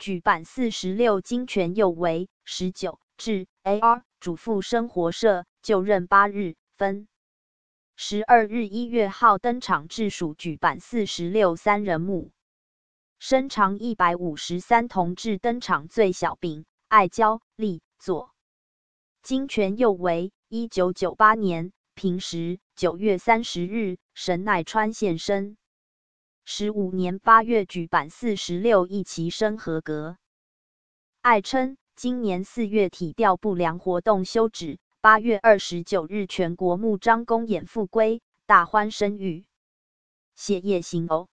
举办四十六，金泉佑为十九至 AR 主妇生活社就任八日分十二日一月号登场，隶暑举办四十六三人木身长一百五十三，同志登场最小兵爱娇力左金泉佑为一九九八年平时九月三十日神奈川现身。十五年八月举办四十六，亿齐升合格。爱称今年四月体调不良活动休止，八月二十九日全国木张公演复归，大欢声誉。写夜行哦。